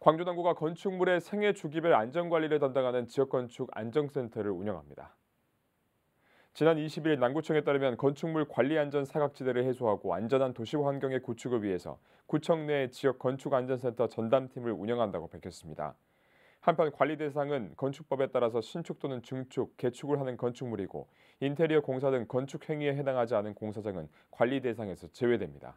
광주당구가 건축물의 생애 주기별 안전관리를 담당하는 지역건축 안전센터를 운영합니다. 지난 20일 남구청에 따르면 건축물 관리 안전 사각지대를 해소하고 안전한 도시 환경의 구축을 위해서 구청 내 지역 건축 안전센터 전담팀을 운영한다고 밝혔습니다. 한편 관리 대상은 건축법에 따라서 신축 또는 증축, 개축을 하는 건축물이고 인테리어 공사 등 건축 행위에 해당하지 않은 공사장은 관리 대상에서 제외됩니다.